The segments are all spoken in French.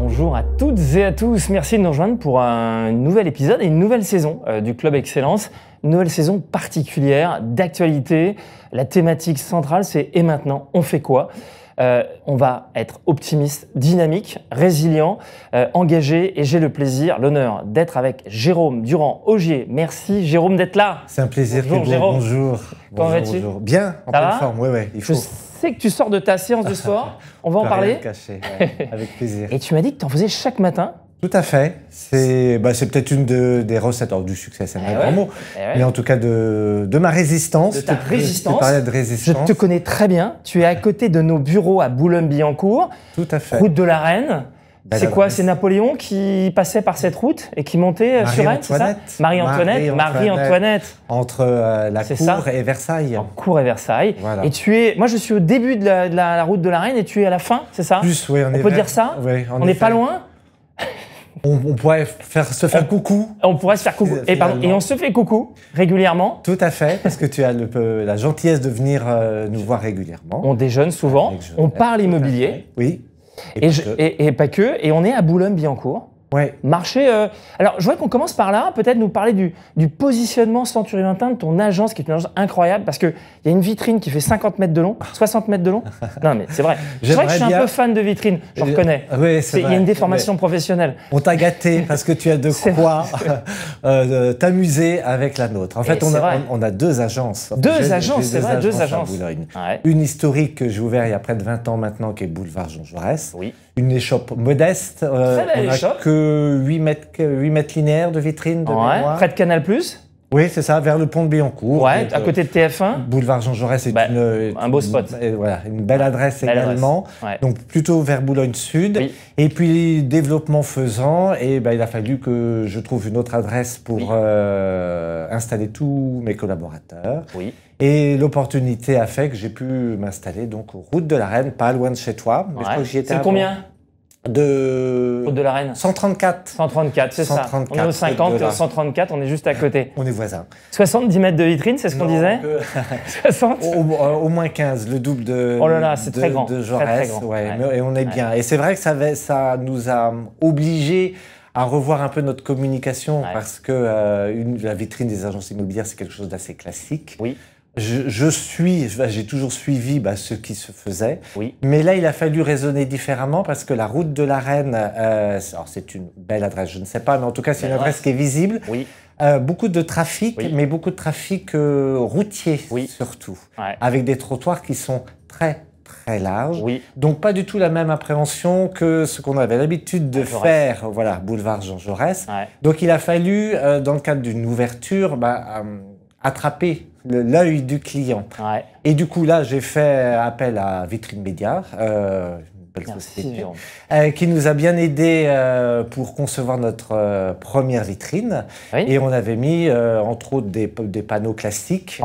Bonjour à toutes et à tous, merci de nous rejoindre pour un nouvel épisode et une nouvelle saison euh, du Club Excellence. Une nouvelle saison particulière d'actualité. La thématique centrale, c'est Et maintenant, on fait quoi euh, on va être optimiste, dynamique, résilient, euh, engagé et j'ai le plaisir, l'honneur d'être avec Jérôme Durand-Augier. Merci Jérôme d'être là. C'est un plaisir. Bonjour Jérôme. Bonjour. Comment vas-tu Bien, en pleine forme. Je sais que tu sors de ta séance de sport. on va en parler. avec plaisir. et tu m'as dit que tu en faisais chaque matin. Tout à fait. C'est bah, peut-être une des recettes, hors du succès, c'est un eh grand mot, eh mais en tout cas de, ma résistance. De ta résistance. Je te connais très bien. Tu es à côté de nos bureaux à Boulogne-Billancourt. Tout à fait. Route de la Reine. c'est quoi C'est Napoléon qui passait par cette route et qui montait euh, sur Rennes, c'est ça Marie-Antoinette. Marie-Antoinette. Entre euh, la cour et Versailles. En cour et Versailles. Et tu es. Moi, je suis au début de la, route de la Reine et tu es à la fin, c'est ça Plus, oui, on, peut dire ça On n'est pas loin on, pourrait faire, se faire coucou. On pourrait se faire coucou. Et, et, on se fait coucou régulièrement. Tout à fait, parce que tu as la gentillesse de venir euh, nous voir régulièrement. On déjeune souvent, on parle immobilier. Oui. Et, et, pas que. Et on est à Boulogne-Billancourt. Ouais. Marché. Euh, alors, je voudrais qu'on commence par là. Peut-être nous parler du, positionnement Century de ton agence, qui est une agence incroyable, parce qu'il y a une vitrine qui fait 50 mètres de long, 60 mètres de long. Non, mais c'est vrai. C'est vrai que je suis un peu fan de vitrine. je euh, reconnais. Ah oui, c'est Il y a une déformation professionnelle. On t'a gâté parce que tu as de quoi euh, t'amuser avec la nôtre. En fait, on a, deux agences. Deux agences, c'est vrai, deux agences. Une historique que j'ai ouverte il y a près de 20 ans maintenant, qui est Boulevard Jean Jaurès. Oui une échoppe modeste. Euh, on que 8 mètres, 8 linéaires de vitrine de Près de Canal Plus oui, c'est ça, vers le pont de Billancourt. Ouais, à euh, côté de TF1. Boulevard Jean Jaurès, c'est bah, euh, un beau spot. Euh, une, belle adresse également. Donc plutôt vers Boulogne Sud. Et puis développement faisant, et ben, il a fallu que je trouve une autre adresse pour installer tous mes collaborateurs. Oui. Et l'opportunité a fait que j'ai pu m'installer donc aux routes de la Reine, pas loin de chez toi. C'est combien de... de la Reine. 134. 134, c'est ça. On est aux 50, 134, on est juste à côté. On est voisins. 70 mètres de vitrine, c'est ce qu'on disait au, moins 15, le double de Oh là là, c'est très grand. De Jaurès, Ouais, et on est bien. Et c'est vrai que ça, ça nous a obligés à revoir un peu notre communication parce que euh, la vitrine des agences immobilières, c'est quelque chose d'assez classique. Oui. Je, suis, bah, j'ai toujours suivi bah, ce qui se faisait. Mais là, il a fallu raisonner différemment parce que la route de la Reine, euh, c'est une belle adresse, je ne sais pas, mais en tout cas, c'est une adresse, qui est visible. Oui. Euh, beaucoup de trafic, mais beaucoup de trafic euh, routier surtout, avec des trottoirs qui sont très très larges. Donc pas du tout la même appréhension que ce qu'on avait l'habitude de faire, voilà, boulevard Jean Jaurès. Donc il a fallu, dans le cadre d'une ouverture, bah, attraper l'œil du client. Et du coup, là, j'ai fait appel à Vitrine Média, euh, euh, qui nous a bien aidé euh, pour concevoir notre première vitrine. Et on avait mis, entre autres, des, panneaux classiques.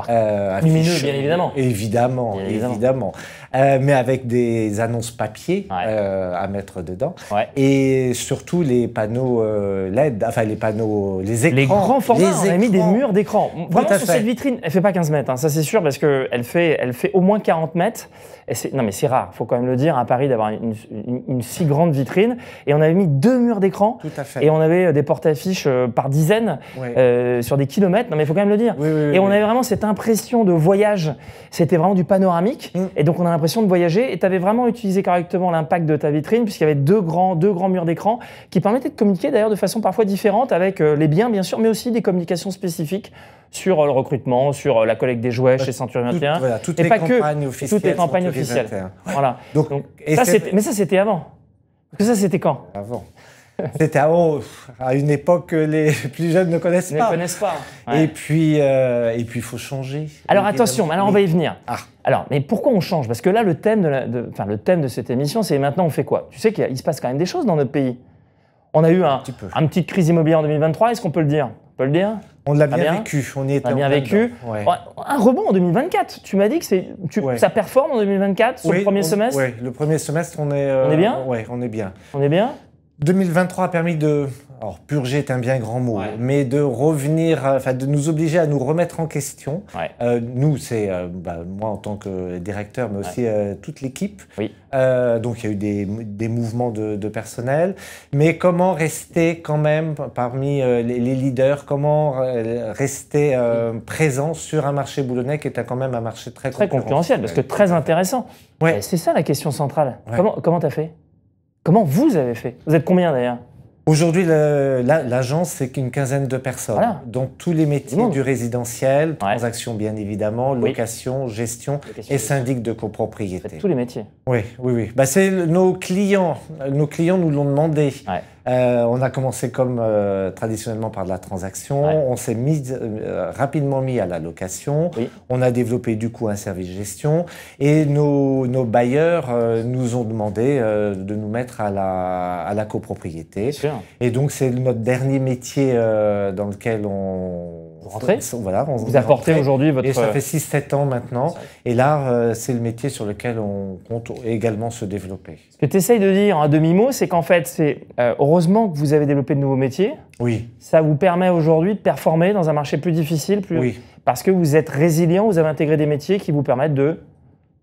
Lumineux, bien évidemment. évidemment. évidemment. Euh, mais avec des annonces papier euh, à mettre dedans. Et surtout les panneaux euh, LED, enfin les panneaux, les écrans. Les grands formats, on a mis des murs d'écran. Vraiment sur cette vitrine, elle fait pas 15 mètres, hein, ça c'est sûr, parce qu'elle fait, elle fait au moins 40 mètres. Et non mais c'est rare, faut quand même le dire, à Paris d'avoir une, si grande vitrine. Et on avait mis deux murs d'écran. Et on avait des porte-affiches par dizaines sur des kilomètres. Non mais il faut quand même le dire. et on avait vraiment cette impression de voyage. C'était vraiment du panoramique. Mm. Et donc on a l'impression de voyager et tu avais vraiment utilisé correctement l'impact de ta vitrine puisqu'il y avait deux grands, deux grands murs d'écran qui permettaient de communiquer d'ailleurs de façon parfois différente avec euh, les biens bien sûr, mais aussi des communications spécifiques sur euh, le recrutement, sur euh, la collecte des jouets chez Centurion 21. Tout, voilà, toutes les pas que toutes les campagnes officielles. Voilà. Donc, mais ça c'était avant. Parce que ça c'était quand Avant. C'était à, une époque que les plus jeunes ne connaissent pas. Ne connaissent pas. Et puis, euh, et puis, il faut changer. Alors attention, alors on va y venir. Ah. Alors, mais pourquoi on change Parce que là, le thème de, la, enfin, le thème de cette émission, c'est maintenant on fait quoi Tu sais qu'il se passe quand même des choses dans notre pays. On a eu un, petit une petite crise immobilière en 2023. Est-ce qu'on peut le dire On peut le dire on l'a bien, vécu, on y était. On bien vécu. Un rebond en 2024. Tu m'as dit que c'est, tu, ça performe en 2024 sur le premier semestre. Oui, le premier semestre, on est. Euh, on est bien. Ouais, on est bien. On est bien. 2023 a permis de, alors purger est un bien grand mot, mais de revenir, enfin de nous obliger à nous remettre en question. Euh, nous, c'est euh, bah, moi en tant que directeur, mais aussi euh, toute l'équipe. donc il y a eu des, mouvements de, personnel, mais comment rester quand même parmi les, leaders, comment rester présent sur un marché boulonnais qui est quand même un marché très, très concurrentiel, parce que très intéressant. C'est ça la question centrale. Comment tu as fait Comment vous avez fait Vous êtes combien d'ailleurs Aujourd'hui, l'agence, c'est une quinzaine de personnes. Voilà. tous les métiers du, résidentiel, transactions bien évidemment, location, gestion et syndic de copropriété. Tous les métiers. Oui, oui, oui. Bah, c'est nos clients. Nos clients nous l'ont demandé. Euh, on a commencé comme euh, traditionnellement par de la transaction. On s'est mis, euh, rapidement mis à la location. Oui. On a développé du coup un service gestion. Et nos, nos bailleurs nous ont demandé de nous mettre à la, à la copropriété. Et donc c'est notre dernier métier dans lequel on voilà, on vous apportez aujourd'hui votre. Et ça fait 6-7 ans maintenant. Et là, euh, c'est le métier sur lequel on compte également se développer. Ce que tu essayes de dire en demi-mot, c'est qu'en fait, c'est euh, heureusement que vous avez développé de nouveaux métiers. Oui. Ça vous permet aujourd'hui de performer dans un marché plus difficile, plus. Oui. Parce que vous êtes résilient, vous avez intégré des métiers qui vous permettent de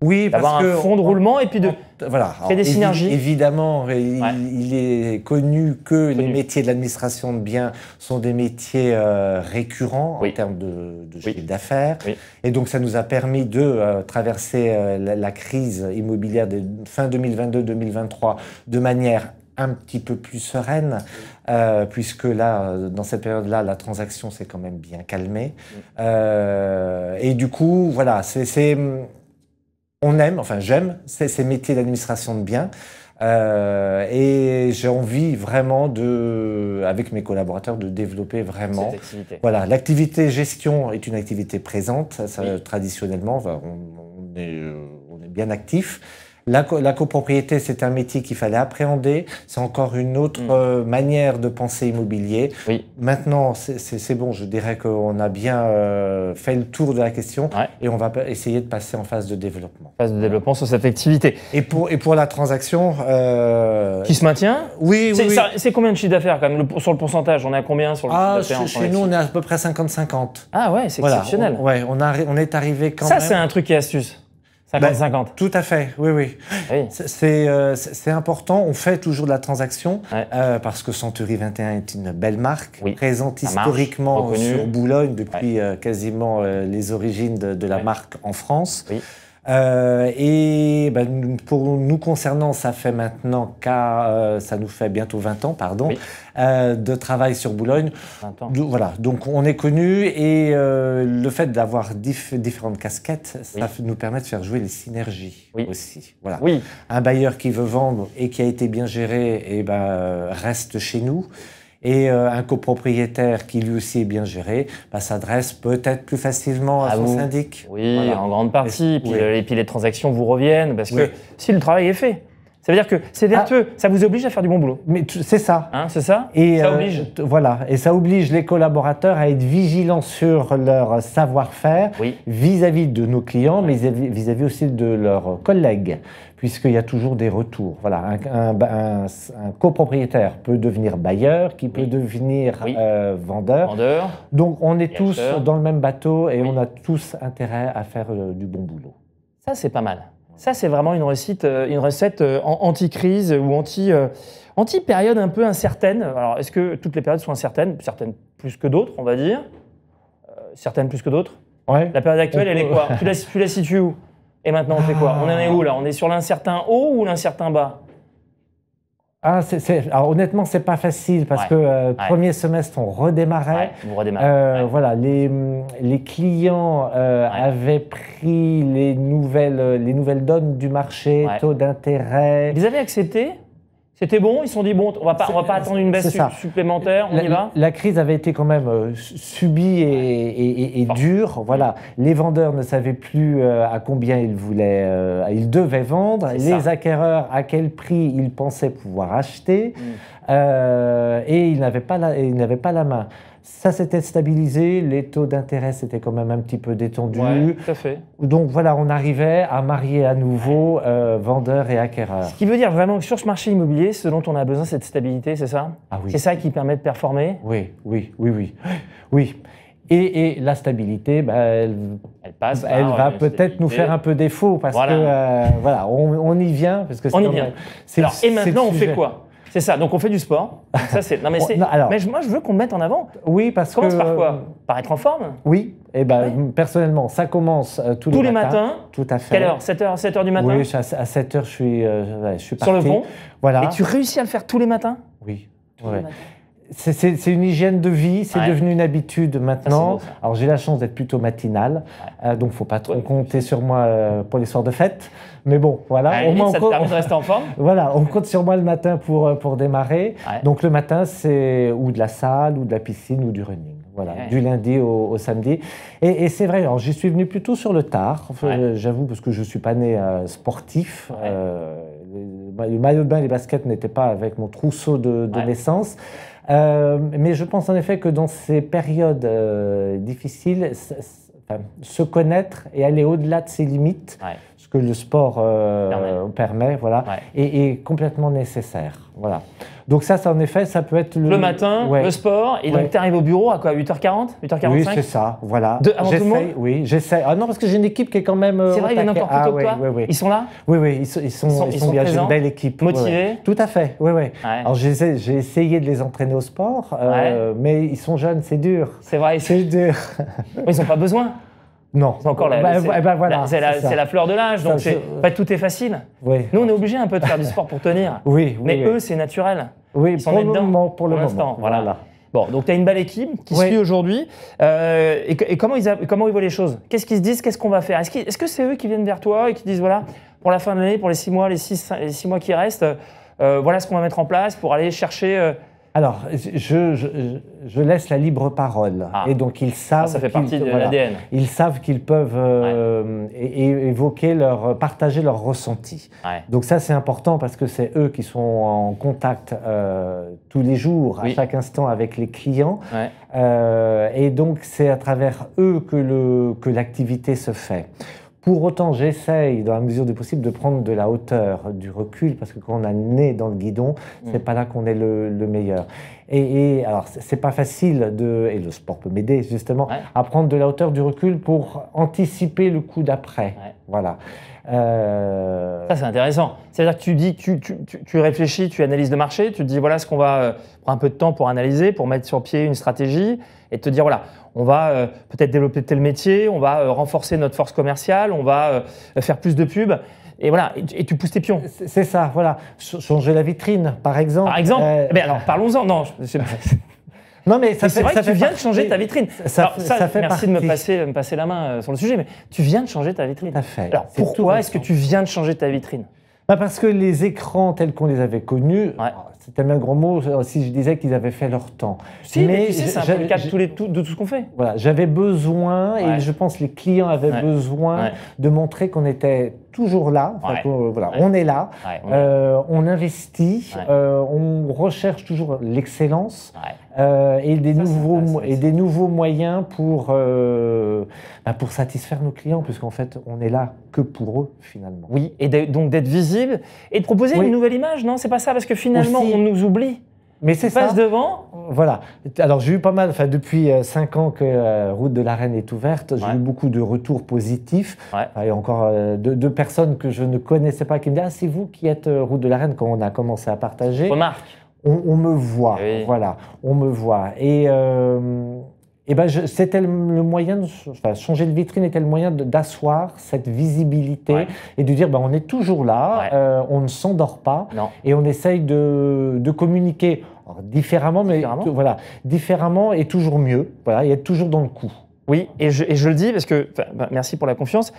oui, parce d'avoir un fond de roulement et puis de voilà. créer des synergies. Évidemment, il, est connu que les métiers de l'administration de biens sont des métiers euh, récurrents en termes de, chiffre d'affaires. Et donc, ça nous a permis de euh, traverser euh, la, crise immobilière de fin 2022-2023 de manière un petit peu plus sereine, puisque là, dans cette période-là, la transaction s'est quand même bien calmée. et du coup, voilà, c'est on aime, enfin j'aime ces, métiers d'administration de biens. Euh, et j'ai envie vraiment de, avec mes collaborateurs, de développer vraiment. Voilà, l'activité gestion est une activité présente. Ça, Traditionnellement, on, est, euh, on, est, bien actif. La, copropriété, c'est un métier qu'il fallait appréhender. C'est encore une autre mm. euh, manière de penser immobilier. Oui. Maintenant, c'est bon. Je dirais qu'on a bien euh, fait le tour de la question et on va essayer de passer en phase de développement. Phase de développement sur cette activité. Et pour, et pour la transaction. Euh, qui se maintient Oui, oui. C'est combien de chiffre d'affaires quand même Sur le pourcentage, on est à combien sur le ah, chiffre d'affaires Chez, nous, on est à peu près 50-50. Ah ouais, c'est exceptionnel. On, ouais, on, est arrivé quand même. Ça, c'est un truc qui est astuce. 50-50. Bah, tout à fait, oui, oui. Ah euh, c'est important, on fait toujours de la transaction, euh, parce que Century 21 est une belle marque, présente historiquement sur Boulogne depuis euh, quasiment les origines de, la marque en France. Oui. Euh, et ben, pour nous concernant, ça fait maintenant euh, ça nous fait bientôt 20 ans, pardon, euh, de travail sur Boulogne. 20 ans. Voilà, donc on est connu et euh, le fait d'avoir différentes casquettes, ça nous permet de faire jouer les synergies aussi. Voilà. Oui. Un bailleur qui veut vendre et qui a été bien géré, et eh ben reste chez nous. Et euh, un copropriétaire qui lui aussi est bien géré bah, s'adresse peut-être plus facilement à, son syndic. Oui, en grande partie. Et puis les transactions vous reviennent parce que si le travail est fait, ça veut dire que c'est ah. vertueux, ça vous oblige à faire du bon boulot. Mais c'est ça. Hein, c'est ça Et ça euh, oblige. Voilà, et ça oblige les collaborateurs à être vigilants sur leur savoir-faire vis-à-vis de nos clients, mais vis-à-vis aussi de leurs collègues, puisqu'il y a toujours des retours. Voilà, un, copropriétaire peut devenir bailleur, qui peut devenir euh, vendeur. Donc on est tous dans le même bateau et on a tous intérêt à faire euh, du bon boulot. Ça, c'est pas mal. Ça, c'est vraiment une recette, euh, euh, anti-crise ou anti, euh, anti-période un peu incertaine. Alors, est-ce que toutes les périodes sont incertaines Certaines plus que d'autres, on va dire. certaines plus que d'autres. La période actuelle, elle est quoi la, tu la situes où Et maintenant, on fait quoi On en est où là On est sur l'incertain haut ou l'incertain bas ah, Alors, honnêtement, c'est pas facile parce que euh, premier semestre, on redémarrait. vous redémarrez. Euh, voilà, les, clients euh, avaient pris les nouvelles, les nouvelles donnes du marché, taux d'intérêt. Ils avaient accepté c'était bon Ils se sont dit, bon, on va pas, va pas attendre une baisse supplémentaire, on y va La crise avait été quand même euh, subie et, dure. Voilà. Les vendeurs ne savaient plus euh, à combien ils, voulaient, euh, ils devaient vendre, les acquéreurs à quel prix ils pensaient pouvoir acheter, mm. et ils n'avaient pas, pas la main. Ça s'était stabilisé, les taux d'intérêt s'étaient quand même un petit peu détendus. tout à fait. Donc voilà, on arrivait à marier à nouveau euh, et acquéreur. Ce qui veut dire vraiment que sur ce marché immobilier, ce dont on a besoin, c'est de stabilité, c'est ça ah C'est ça qui permet de performer Oui, oui, oui, oui. Oui. Et, et la stabilité, bah, elle, passe, elle va peut-être nous faire un peu défaut parce que euh, voilà, on, y vient parce que c'est. On y vient. et maintenant, on fait quoi c'est ça. Donc on fait du sport. Ça c'est. Non mais c'est. Mais moi je veux qu'on mette en avant. Oui parce commence que. Commence par quoi Par être en forme. Oui. Et eh ben personnellement ça commence euh, tous les matins. tous, les, matins. Tout à fait. Quelle heure 7 h 7 h du matin. Oui à, 7 h je suis parti. Euh, Sur le pont. Voilà. Et tu réussis à le faire tous les matins. Oui. C'est une hygiène de vie, c'est devenu une habitude maintenant. Alors j'ai la chance d'être plutôt matinal, donc euh, donc faut pas trop compter sur moi euh, pour les soirs de fête. Mais bon, voilà. Au on rester en forme. voilà, on compte sur moi le matin pour, euh, pour démarrer. Donc le matin, c'est ou de la salle, ou de la piscine, ou du running. Voilà, du lundi au, samedi. Et, c'est vrai, alors j'y suis venu plutôt sur le tard, euh, j'avoue, parce que je ne suis pas né sportif. le, maillot de bain et les baskets n'étaient pas avec mon trousseau de, de naissance. Euh, mais je pense en effet que dans ces périodes euh, difficiles, se connaître et aller au-delà de ses limites que le sport euh, permet. voilà, est et, complètement nécessaire. Voilà. Donc ça, ça, en effet, ça peut être... Le, matin, le sport, et tu arrives au bureau à quoi 8h40 8h45 Oui, c'est ça, voilà. avant tout le monde Oui, j'essaie. Ah non, parce que j'ai une équipe qui est quand même... Euh, c'est vrai, il y encore ah plus que toi Ils sont là Oui, oui, ils, sont, ils sont, bien, une belle équipe. Motivés Tout à fait, oui, oui. Alors j'ai essayé de les entraîner au sport, euh, mais ils sont jeunes, c'est dur. C'est vrai. C'est dur. ils n'ont pas besoin Non. C'est encore la, bah, c'est, bah, bah, voilà, c'est, la, fleur de l'âge, donc pas tout est facile. Nous, on est obligé un peu de faire du sport pour tenir. oui, Mais eux, c'est naturel. Oui, Ils pour, le dedans, moment, pour le moment. Voilà. Bon, donc tu as une belle équipe qui suit aujourd'hui. Euh, et, comment, ils comment ils voient les choses Qu'est-ce qu'ils se disent Qu'est-ce qu'on va faire est-ce, que c'est eux qui viennent vers toi et qui disent voilà, pour la fin de l'année, pour les six mois, les six, mois qui restent, euh, voilà ce qu'on va mettre en place pour aller chercher. Euh, alors, je, laisse la libre parole. Ah. Et donc, ils savent. Ah, ça fait de Ils savent qu'ils peuvent euh, évoquer leur. partager leurs ressentis. Donc, ça, c'est important parce que c'est eux qui sont en contact euh, tous les jours, à chaque instant, avec les clients. Euh, et donc, c'est à travers eux que l'activité que se fait. Pour autant, j'essaye, dans la mesure du possible, de prendre de la hauteur, du recul, parce que quand on a né dans le guidon, ce n'est mm. pas là qu'on est le, meilleur. Et, et alors, c'est pas facile de, et le sport peut m'aider justement, à prendre de la hauteur, du recul pour anticiper le coup d'après. Voilà. Euh, Ça, c'est intéressant. C'est-à-dire que tu dis, tu, réfléchis, tu analyses le marché, tu te dis, voilà ce qu'on va euh, prendre un peu de temps pour analyser, pour mettre sur pied une stratégie, et te dire, voilà, on va euh, peut-être développer tel métier, on va euh, renforcer notre force commerciale, on va euh, faire plus de pubs. Et voilà, et tu pousses tes pions. C'est ça, voilà. Changer la vitrine, par exemple. Par exemple Mais eh alors, parlons-en. Non, Non, mais ça c'est vrai ça que tu viens de changer ta vitrine. Ça, ça, fait merci de me passer, me passer la main sur le sujet, mais tu viens de changer ta vitrine. à fait. Alors est pourquoi est-ce que tu viens de changer ta vitrine bah, Parce que les écrans tels qu'on les avait connus, c'est tellement un gros mot si je disais qu'ils avaient fait leur temps. mais, ça c'est de, tout, ce qu'on fait. Voilà, j'avais besoin, et je pense les clients avaient besoin de montrer qu'on était toujours là, euh, voilà, on est là, euh, on investit, euh, on recherche toujours l'excellence. et, des nouveaux, et des nouveaux moyens pour, bah, pour satisfaire nos clients, puisqu'en fait, on n'est là que pour eux, finalement. Oui, et donc d'être visible et de proposer une nouvelle image, non C'est pas ça, parce que finalement, on nous oublie. Mais c'est ça. Passe devant. Voilà. Alors j'ai eu pas mal, enfin depuis 5 euh, ans que euh, Route de la Reine est ouverte, j'ai eu beaucoup de retours positifs. Ouais. Et encore euh, de deux, personnes que je ne connaissais pas qui me disent Ah, c'est vous qui êtes Route de la Reine quand on a commencé à partager. Remarque. On, on me voit, voilà, on me voit. Et et eh ben, c'était le moyen, de, changer de vitrine était le moyen d'asseoir cette visibilité et de dire, ben, on est toujours là, euh, on ne s'endort pas, et on essaye de, communiquer différemment, mais voilà, différemment et toujours mieux, voilà, et être toujours dans le coup. Oui, et je, le dis parce que, ben, merci pour la confiance.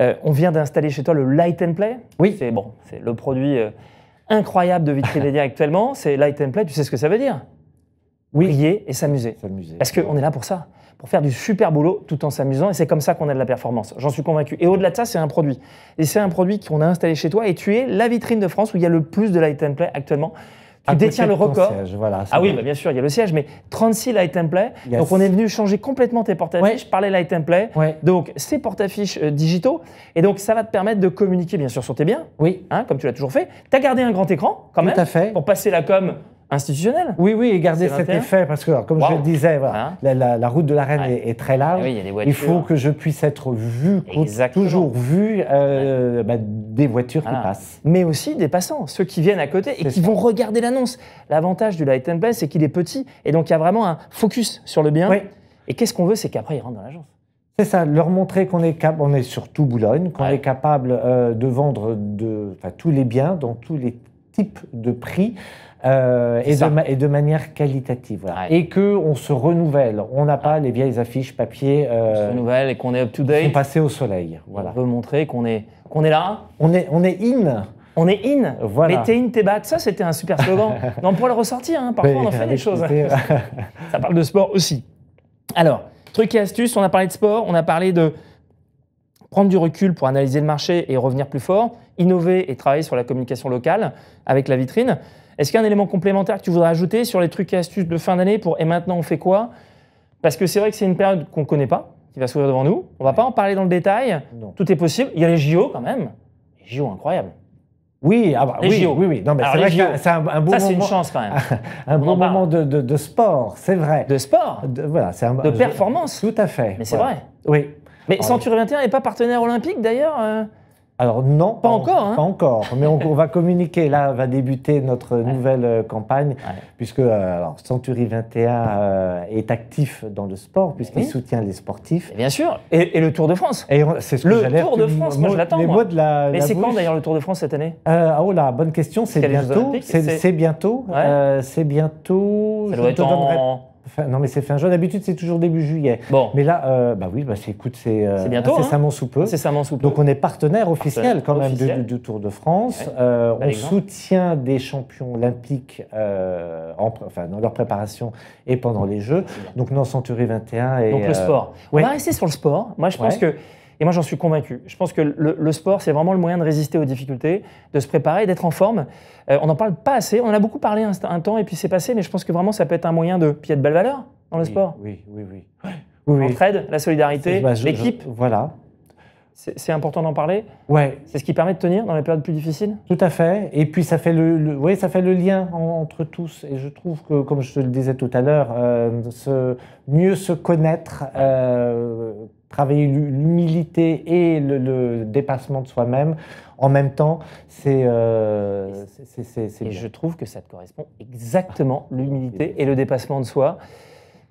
Euh, on vient d'installer chez toi le Light and Play. Oui. C'est bon, c'est le produit euh, incroyable de Vitrimedia actuellement. C'est Light and Play. Tu sais ce que ça veut dire oui. briller et s'amuser. Parce qu'on est là pour ça, pour faire du super boulot tout en s'amusant. Et c'est comme ça qu'on a de la performance. J'en suis convaincu. Et au-delà de ça, c'est un produit. Et c'est un produit qu'on a installé chez toi. Et tu es la vitrine de France où il y a le plus de light and play actuellement. Tu détiens le record. ah oui, bah bien sûr, il y a le siège, mais 36 light and play. Donc on est venu changer complètement tes porte-affiches ouais. light and play. Donc ces porte-affiches euh, digitaux. Et donc ça va te permettre de communiquer bien sûr sur tes biens. Oui. Hein, comme tu l'as toujours fait. Tu as gardé un grand écran quand même. Tout à fait. Pour passer la com Institutionnel Oui, oui, et garder cet effet, parce que, comme je le disais, hein la, route de la reine est, très large. Ah il, faut que je puisse être vu, toujours vu, euh, bah, des voitures qui ah. passent. Mais aussi des passants, ceux qui viennent à côté et qui vont regarder l'annonce. L'avantage du Light and play, c'est qu'il est petit, et donc il y a vraiment un focus sur le bien. Et qu'est-ce qu'on veut, c'est qu'après, ils rentrent dans l'agence. C'est ça, leur montrer qu'on est capable, on est surtout Boulogne, qu'on est capable euh, de vendre de, tous les biens dans tous les types de prix. Euh, et, de et, de manière qualitative. et que Et qu'on se renouvelle. On n'a pas les vieilles affiches papier. Euh, on se renouvelle et qu'on est up-to-date. passé au soleil. Voilà. On veut montrer qu'on est, qu'on est là. On est, on est in. On est in. Voilà. Mais t'es in, t'es back. Ça, c'était un super slogan. on pourrait le ressortir. Hein. Parfois, on en fait des choses. ça parle de sport aussi. Alors, truc et astuce on a parlé de sport, on a parlé de prendre du recul pour analyser le marché et revenir plus fort, innover et travailler sur la communication locale avec la vitrine. Est-ce qu'il y a un élément complémentaire que tu voudrais ajouter sur les trucs et astuces de fin d'année pour et maintenant on fait quoi Parce que c'est vrai que c'est une période qu'on ne connaît pas, qui va s'ouvrir devant nous. On va pas en parler dans le détail. Tout est possible. Il y a les JO quand même. Les JO incroyable. Oui, ah bah oui, oui, Non, mais c'est c'est un, Ça, c'est une chance quand même. un bon moment de, sport, c'est vrai. De sport de, Voilà, c'est De performance. Tout à fait. Mais c'est vrai. Oui. Mais ah Century 21 n'est pas partenaire olympique d'ailleurs euh alors non, pas encore. Hein. Pas encore, mais on, va communiquer. Là va débuter notre nouvelle euh, campagne, puisque euh, Century 21 euh, est actif dans le sport, puisqu'il soutient les sportifs. bien sûr. Et, le Tour de France. c'est Le Tour de France, moi je l'attends. Mais c'est quand d'ailleurs le Tour de France cette année Oh là, bonne question. C'est bientôt. C'est bientôt. c'est bientôt. Ça doit non, mais c'est fin juin. D'habitude, c'est toujours début juillet. Bon. Mais là, euh, bah oui, bah, c'est, écoute, c'est, euh, c'est bientôt. C'est hein. Donc, on est partenaire officiel quand même Du, Tour de France. Euh, on soutient des champions olympiques enfin, dans leur préparation et pendant les Jeux. Donc, non, Century 21. Et, Donc, le sport. On va rester sur le sport. Moi, je pense que et moi, j'en suis convaincu. Je pense que le, sport, c'est vraiment le moyen de résister aux difficultés, de se préparer, d'être en forme. Euh, on n'en parle pas assez. On en a beaucoup parlé un, temps et puis c'est passé, mais je pense que vraiment, ça peut être un moyen de. Puis il y a de belles valeurs dans le sport. Oui, oui, oui. oui, L'entraide, la solidarité, bah, l'équipe. Voilà. C'est important d'en parler. Ouais. C'est ce qui permet de tenir dans les périodes plus difficiles. Tout à fait. Et puis ça fait le, ça fait le lien entre tous. Et je trouve que, comme je te le disais tout à l'heure, euh, mieux se connaître, euh, travailler l'humilité et le, dépassement de soi-même en même temps, c'est. Euh, et, et je trouve que ça te correspond exactement l'humilité et le dépassement de soi.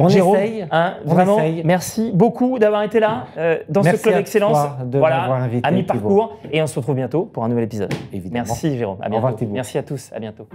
On Jérôme, hein, vraiment, merci beaucoup d'avoir été là euh, dans ce club d'excellence, De voilà, invité, à mi-parcours. Et on se retrouve bientôt pour un nouvel épisode. Évidemment. Merci Jérôme. À bientôt. merci à tous. À bientôt.